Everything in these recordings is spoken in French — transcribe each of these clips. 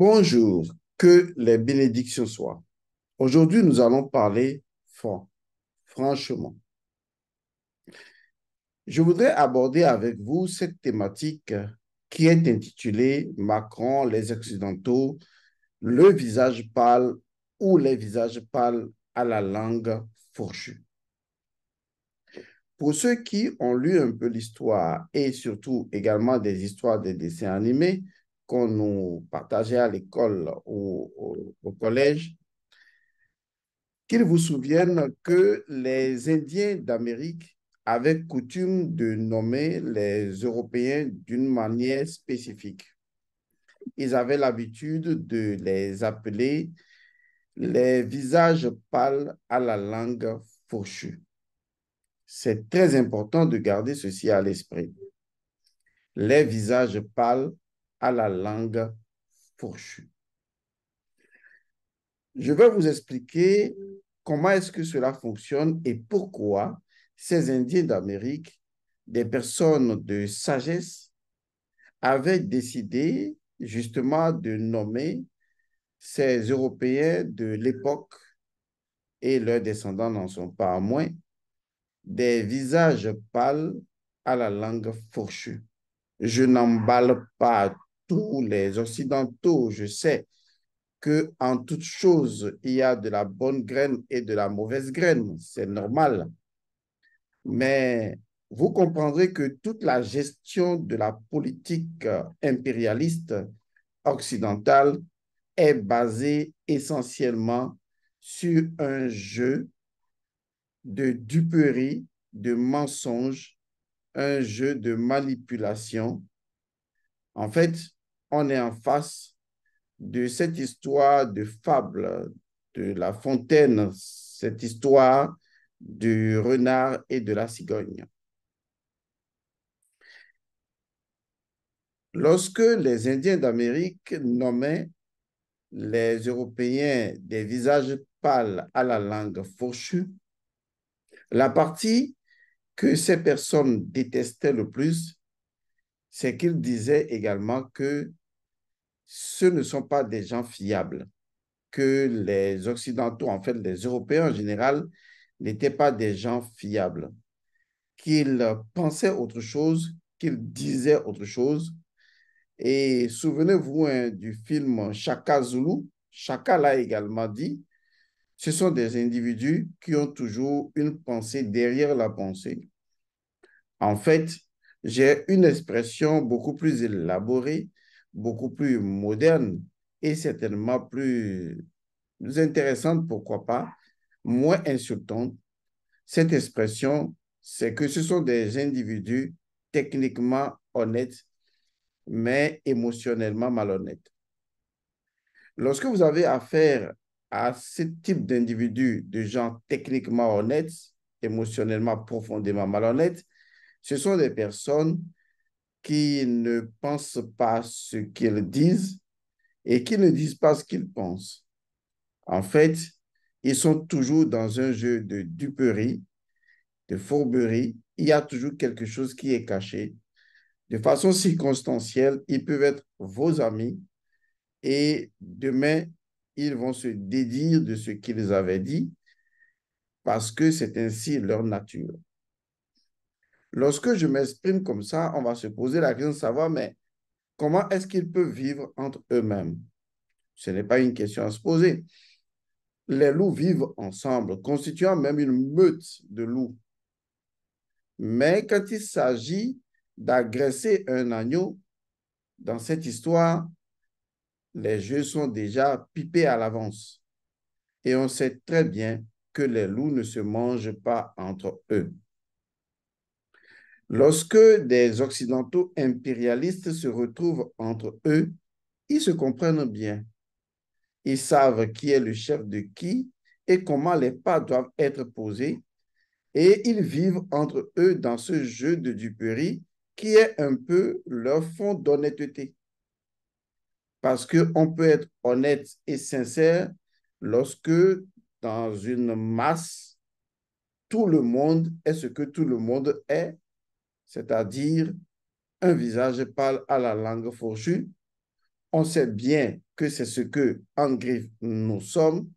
Bonjour, que les bénédictions soient. Aujourd'hui, nous allons parler fort, franchement. Je voudrais aborder avec vous cette thématique qui est intitulée Macron, les Occidentaux, le visage pâle ou les visages pâles à la langue fourchue. Pour ceux qui ont lu un peu l'histoire et surtout également des histoires des dessins animés, qu'on nous partageait à l'école ou au, collège, qu'ils vous souviennent que les Indiens d'Amérique avaient coutume de nommer les Européens d'une manière spécifique. Ils avaient l'habitude de les appeler les visages pâles à la langue fourchue. C'est très important de garder ceci à l'esprit. Les visages pâles à la langue fourchue. Je vais vous expliquer comment est-ce que cela fonctionne et pourquoi ces Indiens d'Amérique, des personnes de sagesse, avaient décidé justement de nommer ces Européens de l'époque et leurs descendants n'en sont pas moins des visages pâles à la langue fourchue. Je n'emballe pas tous les Occidentaux, je sais que en toute chose, il y a de la bonne graine et de la mauvaise graine. C'est normal. Mais vous comprendrez que toute la gestion de la politique impérialiste occidentale est basée essentiellement sur un jeu de duperie, de mensonges, un jeu de manipulation. En fait, on est en face de cette histoire de fable de la fontaine, cette histoire du renard et de la cigogne. Lorsque les Indiens d'Amérique nommaient les Européens des visages pâles à la langue fourchue, la partie que ces personnes détestaient le plus, c'est qu'ils disaient également que ce ne sont pas des gens fiables, que les Occidentaux, en fait les Européens en général, n'étaient pas des gens fiables, qu'ils pensaient autre chose, qu'ils disaient autre chose. Et souvenez-vous hein, du film Chaka Zulu, Chaka l'a également dit, ce sont des individus qui ont toujours une pensée derrière la pensée. En fait, j'ai une expression beaucoup plus élaborée beaucoup plus moderne et certainement plus intéressante, pourquoi pas, moins insultante. Cette expression, c'est que ce sont des individus techniquement honnêtes, mais émotionnellement malhonnêtes. Lorsque vous avez affaire à ce type d'individus, de gens techniquement honnêtes, émotionnellement profondément malhonnêtes, ce sont des personnes qui ne pensent pas ce qu'ils disent et qui ne disent pas ce qu'ils pensent. En fait, ils sont toujours dans un jeu de duperie, de fourberie. Il y a toujours quelque chose qui est caché. De façon circonstancielle, ils peuvent être vos amis et demain, ils vont se dédire de ce qu'ils avaient dit parce que c'est ainsi leur nature. Lorsque je m'exprime comme ça, on va se poser la question de savoir, mais comment est-ce qu'ils peuvent vivre entre eux-mêmes Ce n'est pas une question à se poser. Les loups vivent ensemble, constituant même une meute de loups. Mais quand il s'agit d'agresser un agneau, dans cette histoire, les jeux sont déjà pipés à l'avance. Et on sait très bien que les loups ne se mangent pas entre eux. Lorsque des Occidentaux impérialistes se retrouvent entre eux, ils se comprennent bien. Ils savent qui est le chef de qui et comment les pas doivent être posés, et ils vivent entre eux dans ce jeu de duperie qui est un peu leur fond d'honnêteté. Parce qu'on peut être honnête et sincère lorsque dans une masse, tout le monde est ce que tout le monde est c'est-à-dire un visage pâle à la langue fourchue. On sait bien que c'est ce que, en griffe, nous sommes,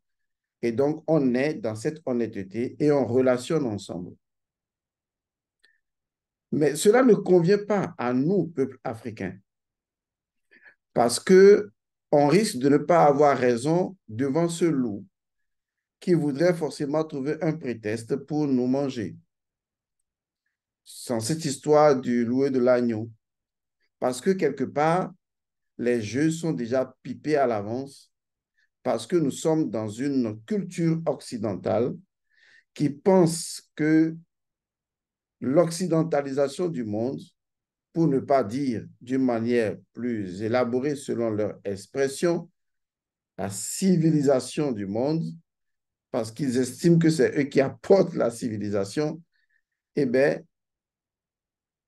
et donc on est dans cette honnêteté et on relationne ensemble. Mais cela ne convient pas à nous, peuple africain, parce que on risque de ne pas avoir raison devant ce loup qui voudrait forcément trouver un prétexte pour nous manger sans cette histoire du louer de l'agneau. Parce que quelque part, les jeux sont déjà pipés à l'avance parce que nous sommes dans une culture occidentale qui pense que l'occidentalisation du monde, pour ne pas dire d'une manière plus élaborée selon leur expression, la civilisation du monde, parce qu'ils estiment que c'est eux qui apportent la civilisation, eh bien,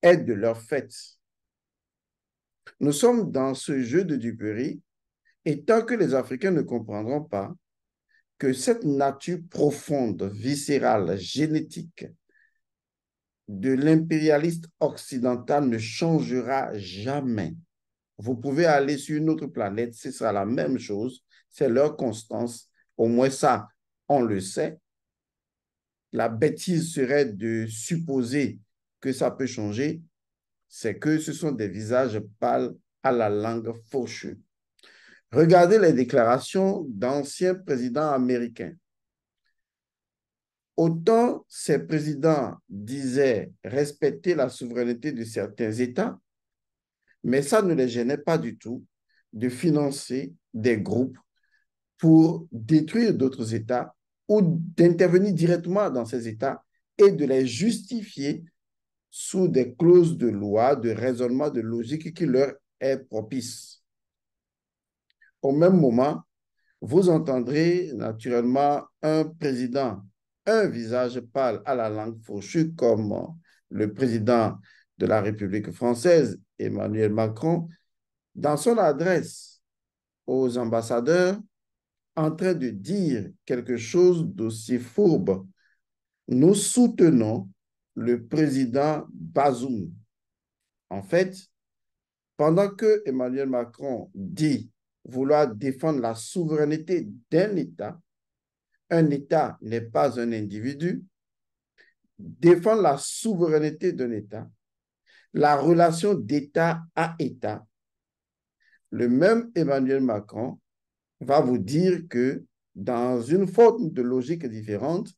est de leur fait. Nous sommes dans ce jeu de duperie et tant que les Africains ne comprendront pas que cette nature profonde, viscérale, génétique de l'impérialiste occidental ne changera jamais. Vous pouvez aller sur une autre planète, ce sera la même chose, c'est leur constance. Au moins ça, on le sait. La bêtise serait de supposer que ça peut changer, c'est que ce sont des visages pâles à la langue faucheuse. Regardez les déclarations d'anciens présidents américains. Autant ces présidents disaient respecter la souveraineté de certains États, mais ça ne les gênait pas du tout de financer des groupes pour détruire d'autres États ou d'intervenir directement dans ces États et de les justifier sous des clauses de loi, de raisonnement, de logique qui leur est propice. Au même moment, vous entendrez naturellement un président, un visage pâle à la langue fourchue comme le président de la République française, Emmanuel Macron, dans son adresse aux ambassadeurs, en train de dire quelque chose d'aussi fourbe. Nous soutenons le président Bazoum. En fait, pendant que Emmanuel Macron dit vouloir défendre la souveraineté d'un État, un État n'est pas un individu, défendre la souveraineté d'un État, la relation d'État à État, le même Emmanuel Macron va vous dire que dans une forme de logique différente,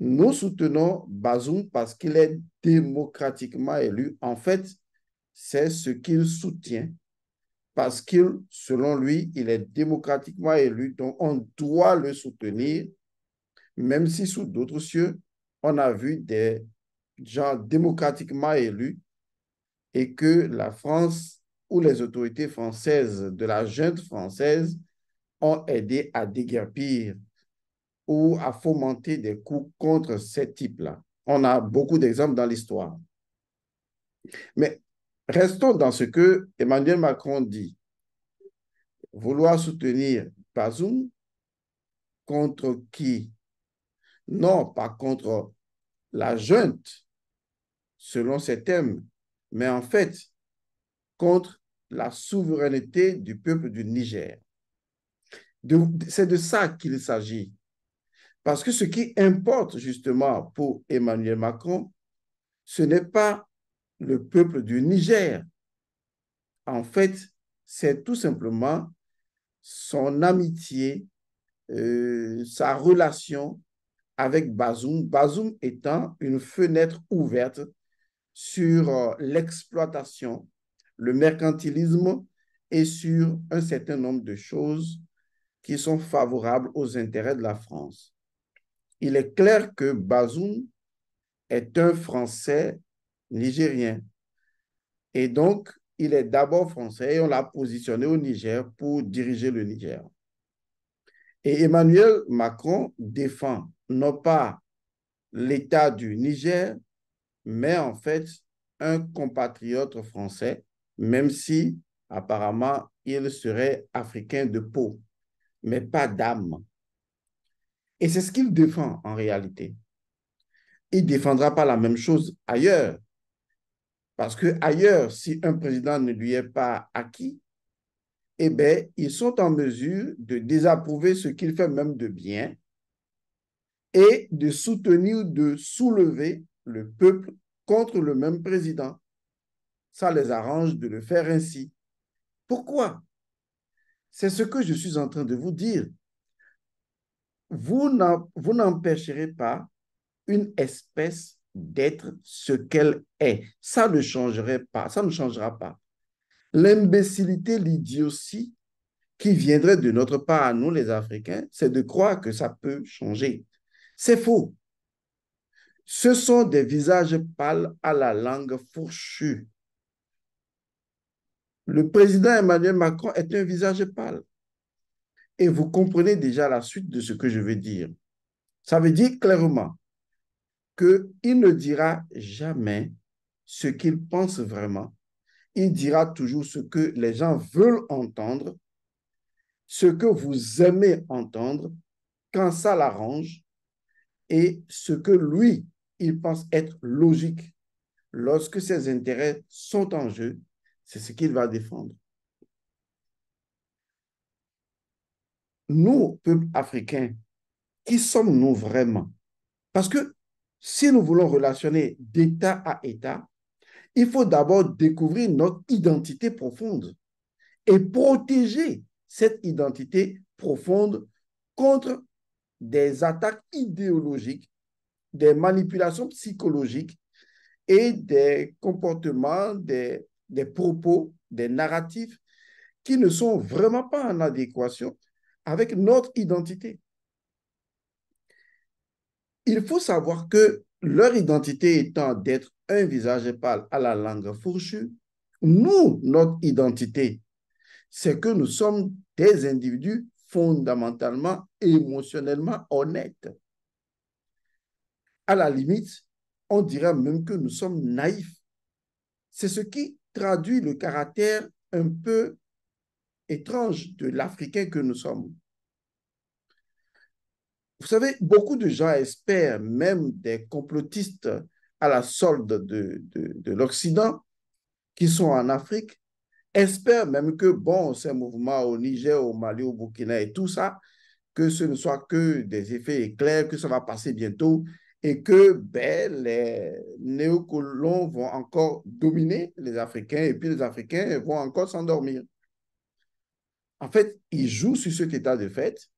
nous soutenons Bazoum parce qu'il est démocratiquement élu. En fait, c'est ce qu'il soutient parce qu'il, selon lui, il est démocratiquement élu. Donc, on doit le soutenir, même si sous d'autres cieux, on a vu des gens démocratiquement élus et que la France ou les autorités françaises de la junte française ont aidé à déguerpir ou à fomenter des coups contre ces types-là. On a beaucoup d'exemples dans l'histoire. Mais restons dans ce que Emmanuel Macron dit. Vouloir soutenir Bazoum contre qui Non, pas contre la junte, selon ses thèmes, mais en fait contre la souveraineté du peuple du Niger. C'est de ça qu'il s'agit. Parce que ce qui importe justement pour Emmanuel Macron, ce n'est pas le peuple du Niger. En fait, c'est tout simplement son amitié, euh, sa relation avec Bazoum, Bazoum étant une fenêtre ouverte sur euh, l'exploitation, le mercantilisme et sur un certain nombre de choses qui sont favorables aux intérêts de la France il est clair que Bazoum est un Français nigérien. Et donc, il est d'abord français et on l'a positionné au Niger pour diriger le Niger. Et Emmanuel Macron défend non pas l'État du Niger, mais en fait un compatriote français, même si apparemment il serait africain de peau, mais pas d'âme. Et c'est ce qu'il défend en réalité. Il ne défendra pas la même chose ailleurs. Parce que ailleurs, si un président ne lui est pas acquis, eh bien, ils sont en mesure de désapprouver ce qu'il fait même de bien et de soutenir, ou de soulever le peuple contre le même président. Ça les arrange de le faire ainsi. Pourquoi C'est ce que je suis en train de vous dire vous n'empêcherez pas une espèce d'être ce qu'elle est. Ça ne changerait pas, ça ne changera pas. L'imbécilité, l'idiotie qui viendrait de notre part à nous les Africains, c'est de croire que ça peut changer. C'est faux. Ce sont des visages pâles à la langue fourchue. Le président Emmanuel Macron est un visage pâle. Et vous comprenez déjà la suite de ce que je veux dire. Ça veut dire clairement qu'il ne dira jamais ce qu'il pense vraiment. Il dira toujours ce que les gens veulent entendre, ce que vous aimez entendre, quand ça l'arrange, et ce que lui, il pense être logique. Lorsque ses intérêts sont en jeu, c'est ce qu'il va défendre. nous, peuples africains, qui sommes-nous vraiment Parce que si nous voulons relationner d'État à État, il faut d'abord découvrir notre identité profonde et protéger cette identité profonde contre des attaques idéologiques, des manipulations psychologiques et des comportements, des, des propos, des narratifs qui ne sont vraiment pas en adéquation avec notre identité. Il faut savoir que leur identité étant d'être un visage pâle à la langue fourchue, nous, notre identité, c'est que nous sommes des individus fondamentalement, émotionnellement honnêtes. À la limite, on dirait même que nous sommes naïfs. C'est ce qui traduit le caractère un peu étrange de l'Africain que nous sommes. Vous savez, beaucoup de gens espèrent, même des complotistes à la solde de, l'Occident, qui sont en Afrique, espèrent même que, bon, ces mouvements au Niger, au Mali, au Burkina et tout ça, que ce ne soit que des effets éclairs, que ça va passer bientôt et que ben, les néocolons vont encore dominer les Africains et puis les Africains vont encore s'endormir en fait, ils jouent sur cet état de fait.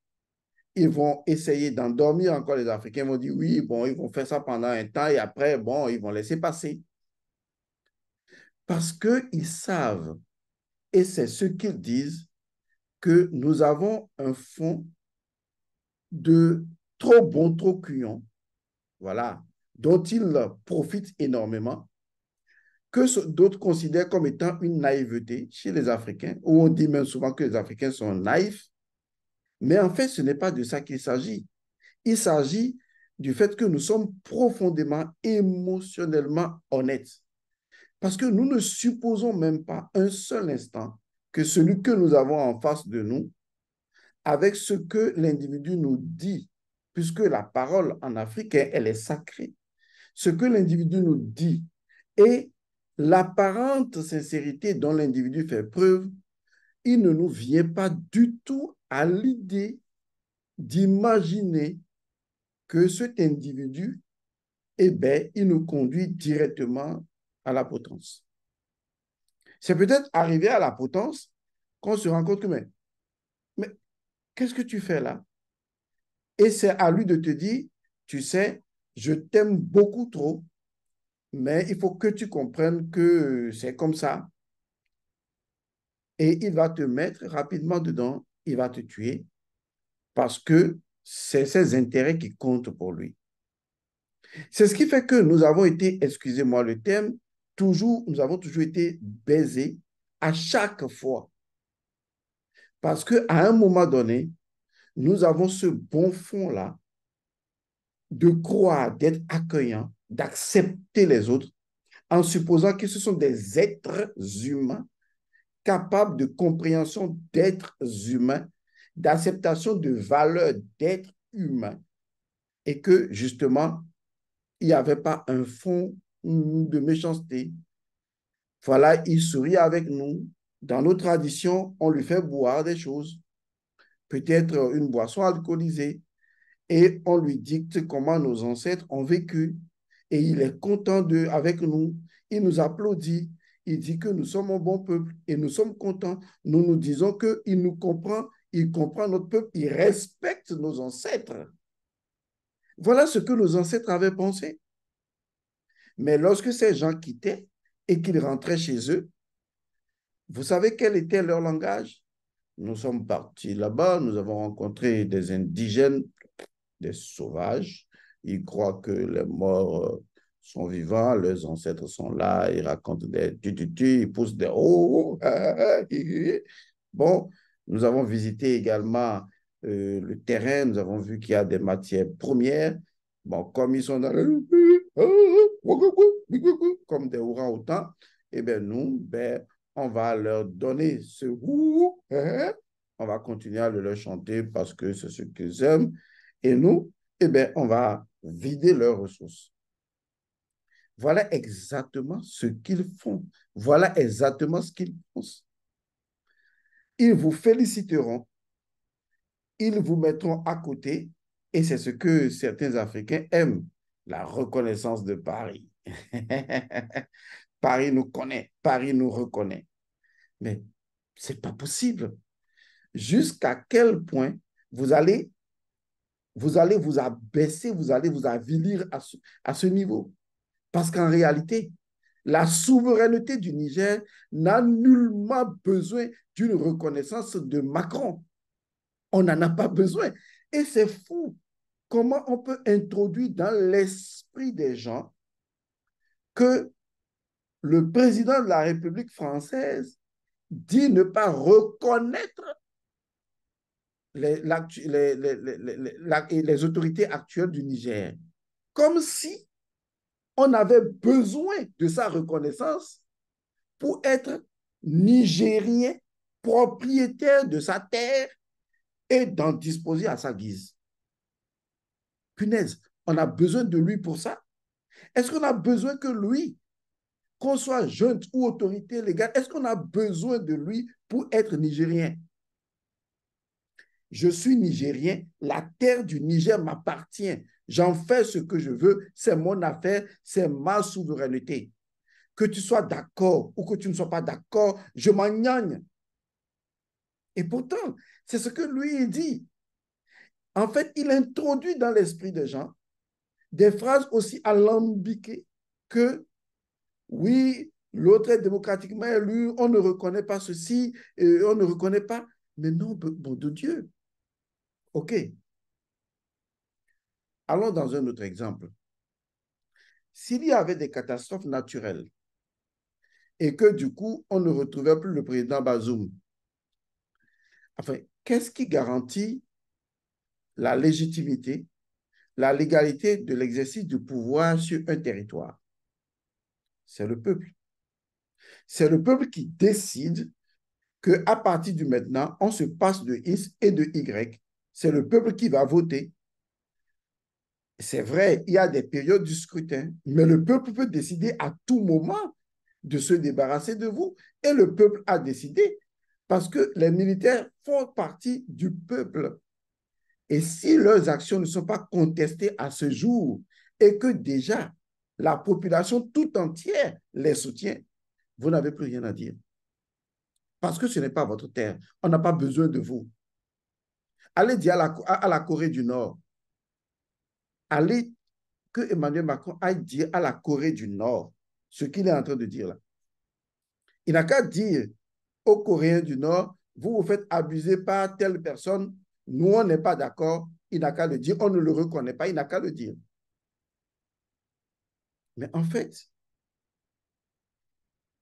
Ils vont essayer d'endormir encore les Africains. Ils vont dire oui, bon, ils vont faire ça pendant un temps et après, bon, ils vont laisser passer. Parce qu'ils savent, et c'est ce qu'ils disent, que nous avons un fonds de trop bons, trop cuillons, hein. voilà, dont ils profitent énormément que d'autres considèrent comme étant une naïveté chez les Africains, où on dit même souvent que les Africains sont naïfs. Mais en fait, ce n'est pas de ça qu'il s'agit. Il s'agit du fait que nous sommes profondément émotionnellement honnêtes. Parce que nous ne supposons même pas un seul instant que celui que nous avons en face de nous, avec ce que l'individu nous dit, puisque la parole en Afrique, elle est sacrée, ce que l'individu nous dit est l'apparente sincérité dont l'individu fait preuve, il ne nous vient pas du tout à l'idée d'imaginer que cet individu, eh bien, il nous conduit directement à la potence. C'est peut-être arrivé à la potence qu'on se rend compte que, mais, mais qu'est-ce que tu fais là? Et c'est à lui de te dire, tu sais, je t'aime beaucoup trop mais il faut que tu comprennes que c'est comme ça. Et il va te mettre rapidement dedans, il va te tuer, parce que c'est ses intérêts qui comptent pour lui. C'est ce qui fait que nous avons été, excusez-moi le terme, toujours, nous avons toujours été baisés à chaque fois. Parce qu'à un moment donné, nous avons ce bon fond-là de croire, d'être accueillant, d'accepter les autres en supposant que ce sont des êtres humains capables de compréhension d'êtres humains, d'acceptation de valeurs d'êtres humains, et que justement, il n'y avait pas un fond de méchanceté. Voilà, il sourit avec nous. Dans nos traditions, on lui fait boire des choses, peut-être une boisson alcoolisée, et on lui dicte comment nos ancêtres ont vécu et il est content de, avec nous. Il nous applaudit. Il dit que nous sommes un bon peuple et nous sommes contents. Nous nous disons qu'il nous comprend, il comprend notre peuple, il respecte nos ancêtres. Voilà ce que nos ancêtres avaient pensé. Mais lorsque ces gens quittaient et qu'ils rentraient chez eux, vous savez quel était leur langage Nous sommes partis là-bas, nous avons rencontré des indigènes, des sauvages, ils croient que les morts euh, sont vivants, leurs ancêtres sont là, ils racontent des tu, ils poussent des oh. oh, oh ah, ah, ah, bon, nous avons visité également euh, le terrain, nous avons vu qu'il y a des matières premières. Bon, comme ils sont dans le comme des orangs autant, eh bien nous, ben, on va leur donner ce on va continuer à leur chanter parce que c'est ce qu'ils aiment. Et nous, eh bien, on va vider leurs ressources. Voilà exactement ce qu'ils font. Voilà exactement ce qu'ils pensent. Ils vous féliciteront. Ils vous mettront à côté. Et c'est ce que certains Africains aiment, la reconnaissance de Paris. Paris nous connaît, Paris nous reconnaît. Mais ce n'est pas possible. Jusqu'à quel point vous allez vous allez vous abaisser, vous allez vous avilir à ce, niveau. Parce qu'en réalité, la souveraineté du Niger n'a nullement besoin d'une reconnaissance de Macron. On n'en a pas besoin. Et c'est fou comment on peut introduire dans l'esprit des gens que le président de la République française dit ne pas reconnaître les, les, autorités actuelles du Niger, comme si on avait besoin de sa reconnaissance pour être nigérien, propriétaire de sa terre et d'en disposer à sa guise. Punaise, on a besoin de lui pour ça. Est-ce qu'on a besoin que lui, qu'on soit jeune ou autorité légale, est-ce qu'on a besoin de lui pour être nigérien je suis nigérien, la terre du Niger m'appartient, j'en fais ce que je veux, c'est mon affaire, c'est ma souveraineté. Que tu sois d'accord ou que tu ne sois pas d'accord, je m'en gagne. Et pourtant, c'est ce que lui dit. En fait, il introduit dans l'esprit des gens des phrases aussi alambiquées que oui, l'autre est démocratiquement élu, on ne reconnaît pas ceci, euh, on ne reconnaît pas. Mais non, bon de Dieu, OK. Allons dans un autre exemple. S'il y avait des catastrophes naturelles et que du coup, on ne retrouvait plus le président Bazoum, enfin, qu'est-ce qui garantit la légitimité, la légalité de l'exercice du pouvoir sur un territoire C'est le peuple. C'est le peuple qui décide qu'à partir du maintenant, on se passe de X et de Y c'est le peuple qui va voter. C'est vrai, il y a des périodes du scrutin, mais le peuple peut décider à tout moment de se débarrasser de vous. Et le peuple a décidé parce que les militaires font partie du peuple. Et si leurs actions ne sont pas contestées à ce jour et que déjà la population tout entière les soutient, vous n'avez plus rien à dire. Parce que ce n'est pas votre terre. On n'a pas besoin de vous. Allez dire à la, Corée du Nord, allez que Emmanuel Macron aille dire à la Corée du Nord ce qu'il est en train de dire là. Il n'a qu'à dire aux Coréens du Nord, vous vous faites abuser par telle personne, nous on n'est pas d'accord, il n'a qu'à le dire, on ne le reconnaît pas, il n'a qu'à le dire. Mais en fait,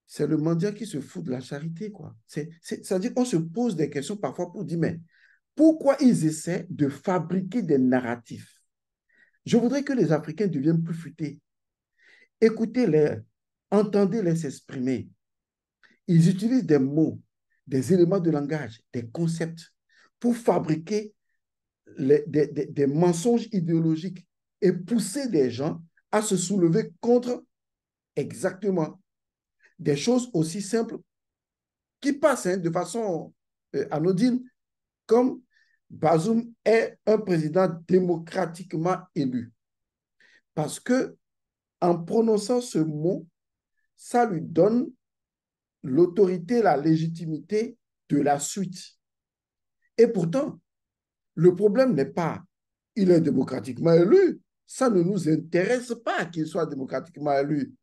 c'est le mendiant qui se fout de la charité, quoi. C'est-à-dire qu'on se pose des questions parfois pour dire, mais pourquoi ils essaient de fabriquer des narratifs Je voudrais que les Africains deviennent plus futés. Écoutez-les, entendez-les s'exprimer. Ils utilisent des mots, des éléments de langage, des concepts pour fabriquer des, mensonges idéologiques et pousser des gens à se soulever contre exactement des choses aussi simples qui passent hein, de façon euh, anodine, comme Bazoum est un président démocratiquement élu. Parce que en prononçant ce mot, ça lui donne l'autorité, la légitimité de la suite. Et pourtant, le problème n'est pas il est démocratiquement élu. Ça ne nous intéresse pas qu'il soit démocratiquement élu.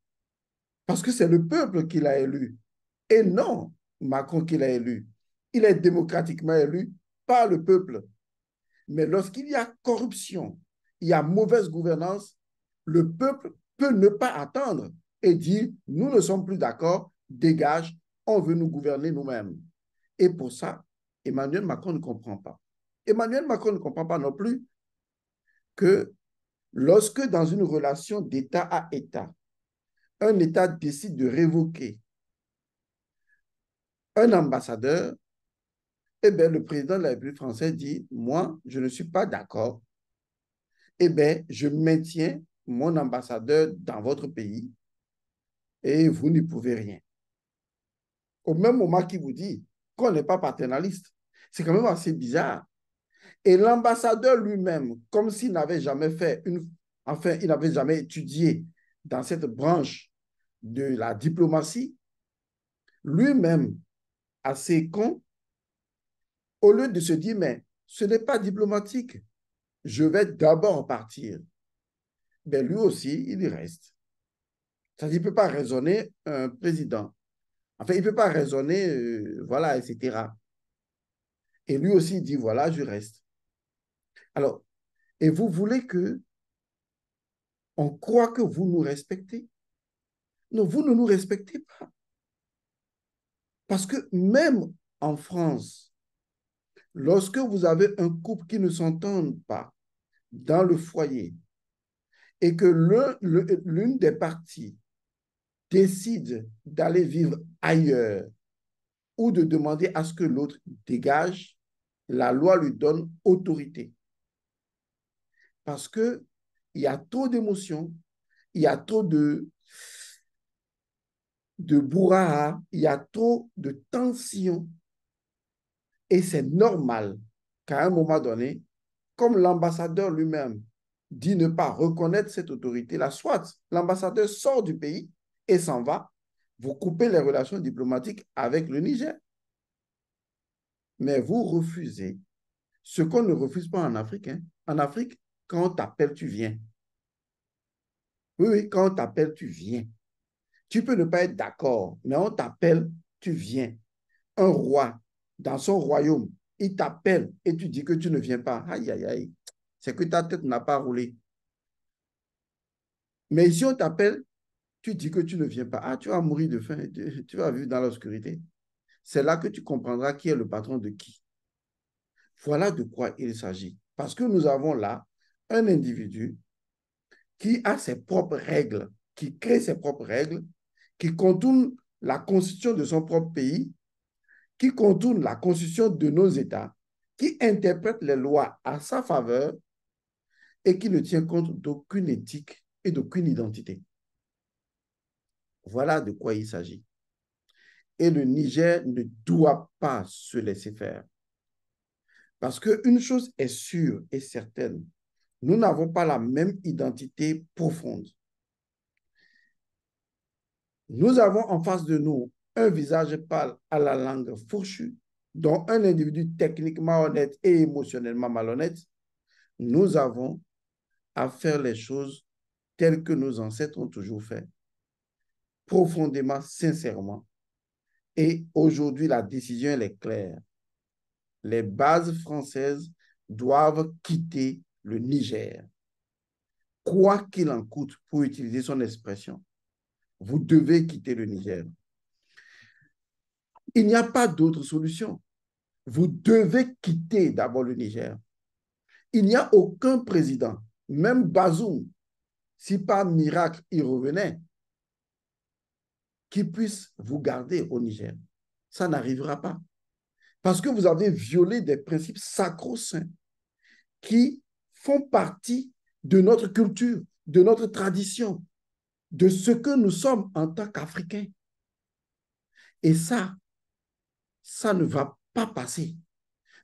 Parce que c'est le peuple qui l'a élu. Et non Macron qui l'a élu. Il est démocratiquement élu pas le peuple. Mais lorsqu'il y a corruption, il y a mauvaise gouvernance, le peuple peut ne pas attendre et dire, nous ne sommes plus d'accord, dégage, on veut nous gouverner nous-mêmes. Et pour ça, Emmanuel Macron ne comprend pas. Emmanuel Macron ne comprend pas non plus que lorsque dans une relation d'État à État, un État décide de révoquer un ambassadeur, eh le président de la République française dit, moi, je ne suis pas d'accord. Eh bien, je maintiens mon ambassadeur dans votre pays et vous n'y pouvez rien. Au même moment qu'il vous dit qu'on n'est pas paternaliste, c'est quand même assez bizarre. Et l'ambassadeur lui-même, comme s'il n'avait jamais fait une, enfin, il n'avait jamais étudié dans cette branche de la diplomatie, lui-même, ses con, au lieu de se dire, mais ce n'est pas diplomatique, je vais d'abord partir, mais lui aussi, il y reste. Ça il ne peut pas raisonner un président. Enfin, il ne peut pas raisonner, euh, voilà, etc. Et lui aussi, dit, voilà, je reste. Alors, et vous voulez que on croit que vous nous respectez Non, vous ne nous respectez pas. Parce que même en France, Lorsque vous avez un couple qui ne s'entend pas dans le foyer et que l'une des parties décide d'aller vivre ailleurs ou de demander à ce que l'autre dégage, la loi lui donne autorité. Parce qu'il y a trop d'émotions, il y a trop de de il y a trop de tensions et c'est normal qu'à un moment donné, comme l'ambassadeur lui-même dit ne pas reconnaître cette autorité-là, soit l'ambassadeur sort du pays et s'en va, vous coupez les relations diplomatiques avec le Niger. Mais vous refusez ce qu'on ne refuse pas en Afrique. Hein. En Afrique, quand on t'appelle, tu viens. Oui, oui, quand on t'appelle, tu viens. Tu peux ne pas être d'accord, mais on t'appelle, tu viens. Un roi dans son royaume, il t'appelle et tu dis que tu ne viens pas. Aïe, aïe, aïe. C'est que ta tête n'a pas roulé. Mais si on t'appelle, tu dis que tu ne viens pas. Ah, tu vas mourir de faim, tu, tu vas vivre dans l'obscurité. C'est là que tu comprendras qui est le patron de qui. Voilà de quoi il s'agit. Parce que nous avons là un individu qui a ses propres règles, qui crée ses propres règles, qui contourne la constitution de son propre pays qui contourne la constitution de nos États, qui interprète les lois à sa faveur et qui ne tient compte d'aucune éthique et d'aucune identité. Voilà de quoi il s'agit. Et le Niger ne doit pas se laisser faire. Parce qu'une chose est sûre et certaine, nous n'avons pas la même identité profonde. Nous avons en face de nous un visage pâle à la langue fourchue, dont un individu techniquement honnête et émotionnellement malhonnête, nous avons à faire les choses telles que nos ancêtres ont toujours fait, profondément, sincèrement. Et aujourd'hui, la décision elle est claire. Les bases françaises doivent quitter le Niger. Quoi qu'il en coûte, pour utiliser son expression, vous devez quitter le Niger. Il n'y a pas d'autre solution. Vous devez quitter d'abord le Niger. Il n'y a aucun président, même Bazoum, si par miracle il revenait, qui puisse vous garder au Niger. Ça n'arrivera pas. Parce que vous avez violé des principes sacro-saints qui font partie de notre culture, de notre tradition, de ce que nous sommes en tant qu'Africains. Et ça, ça ne va pas passer.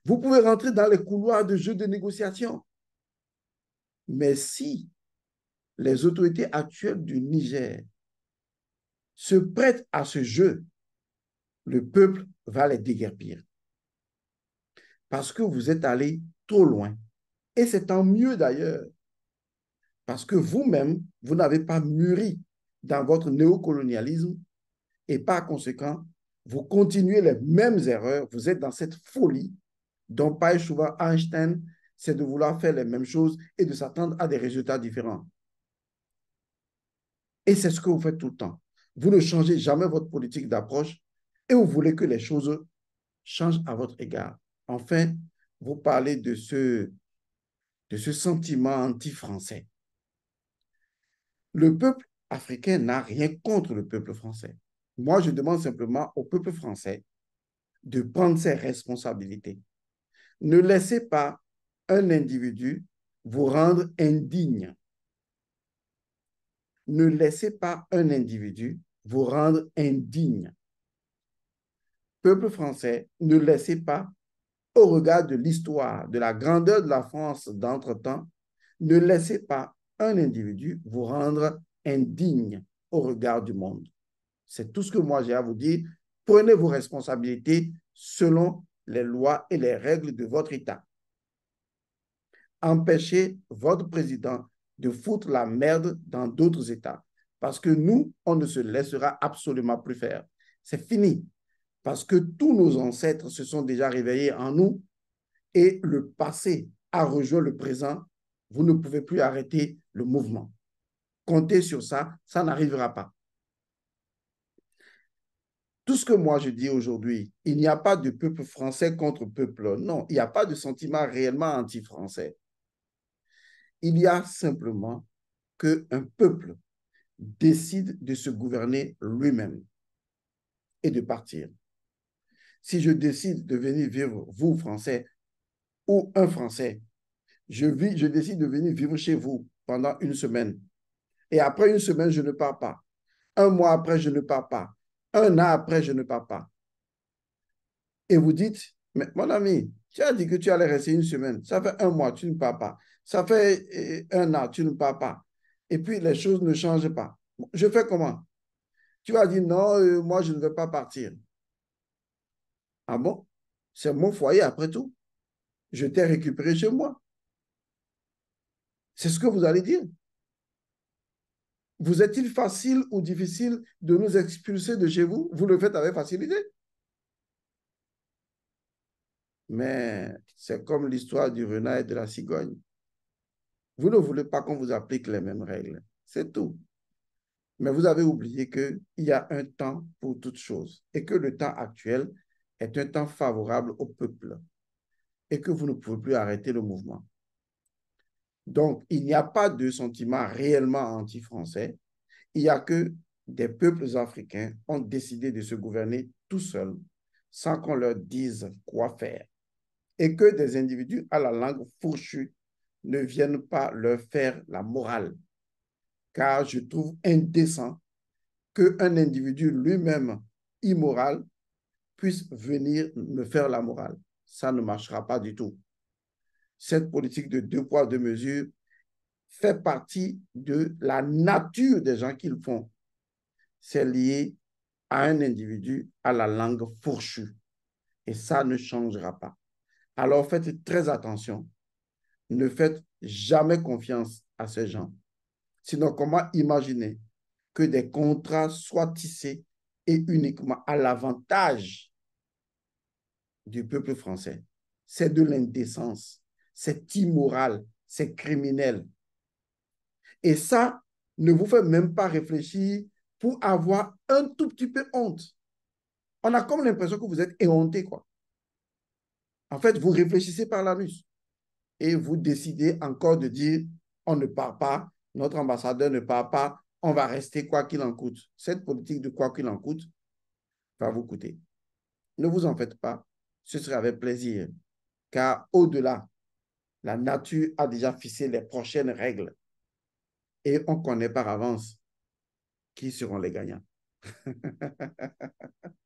Vous pouvez rentrer dans les couloirs de jeu de négociation. Mais si les autorités actuelles du Niger se prêtent à ce jeu, le peuple va les déguerpir. Parce que vous êtes allé trop loin. Et c'est tant mieux d'ailleurs. Parce que vous-même, vous n'avez pas mûri dans votre néocolonialisme et par conséquent, vous continuez les mêmes erreurs, vous êtes dans cette folie dont parle souvent Einstein, c'est de vouloir faire les mêmes choses et de s'attendre à des résultats différents. Et c'est ce que vous faites tout le temps. Vous ne changez jamais votre politique d'approche et vous voulez que les choses changent à votre égard. Enfin, vous parlez de ce, de ce sentiment anti-français. Le peuple africain n'a rien contre le peuple français. Moi, je demande simplement au peuple français de prendre ses responsabilités. Ne laissez pas un individu vous rendre indigne. Ne laissez pas un individu vous rendre indigne. Peuple français, ne laissez pas, au regard de l'histoire, de la grandeur de la France d'entre-temps, ne laissez pas un individu vous rendre indigne au regard du monde. C'est tout ce que moi j'ai à vous dire. Prenez vos responsabilités selon les lois et les règles de votre État. Empêchez votre président de foutre la merde dans d'autres États. Parce que nous, on ne se laissera absolument plus faire. C'est fini. Parce que tous nos ancêtres se sont déjà réveillés en nous et le passé a rejoint le présent. Vous ne pouvez plus arrêter le mouvement. Comptez sur ça, ça n'arrivera pas. Tout ce que moi je dis aujourd'hui, il n'y a pas de peuple français contre peuple. Non, il n'y a pas de sentiment réellement anti-français. Il y a simplement qu'un peuple décide de se gouverner lui-même et de partir. Si je décide de venir vivre, vous Français, ou un Français, je, vis, je décide de venir vivre chez vous pendant une semaine. Et après une semaine, je ne pars pas. Un mois après, je ne pars pas. Un an après, je ne pars pas. Et vous dites, mais mon ami, tu as dit que tu allais rester une semaine. Ça fait un mois, tu ne pars pas. Ça fait eh, un an, tu ne pars pas. Et puis, les choses ne changent pas. Je fais comment Tu as dit, non, euh, moi, je ne veux pas partir. Ah bon C'est mon foyer, après tout. Je t'ai récupéré chez moi. C'est ce que vous allez dire vous est-il facile ou difficile de nous expulser de chez vous Vous le faites avec facilité. Mais c'est comme l'histoire du renard et de la cigogne. Vous ne voulez pas qu'on vous applique les mêmes règles. C'est tout. Mais vous avez oublié qu'il y a un temps pour toutes choses et que le temps actuel est un temps favorable au peuple et que vous ne pouvez plus arrêter le mouvement. Donc, il n'y a pas de sentiment réellement anti-français. Il n'y a que des peuples africains ont décidé de se gouverner tout seuls, sans qu'on leur dise quoi faire. Et que des individus à la langue fourchue ne viennent pas leur faire la morale. Car je trouve indécent qu'un individu lui-même immoral puisse venir me faire la morale. Ça ne marchera pas du tout cette politique de deux poids, deux mesures fait partie de la nature des gens qu'ils font. C'est lié à un individu, à la langue fourchue. Et ça ne changera pas. Alors faites très attention. Ne faites jamais confiance à ces gens. Sinon, comment imaginer que des contrats soient tissés et uniquement à l'avantage du peuple français C'est de l'indécence c'est immoral, c'est criminel. Et ça ne vous fait même pas réfléchir pour avoir un tout petit peu honte. On a comme l'impression que vous êtes éhonté, quoi. En fait, vous réfléchissez par la l'anus et vous décidez encore de dire on ne part pas, notre ambassadeur ne part pas, on va rester quoi qu'il en coûte. Cette politique de quoi qu'il en coûte va vous coûter. Ne vous en faites pas, ce serait avec plaisir, car au-delà la nature a déjà fixé les prochaines règles et on connaît par avance qui seront les gagnants.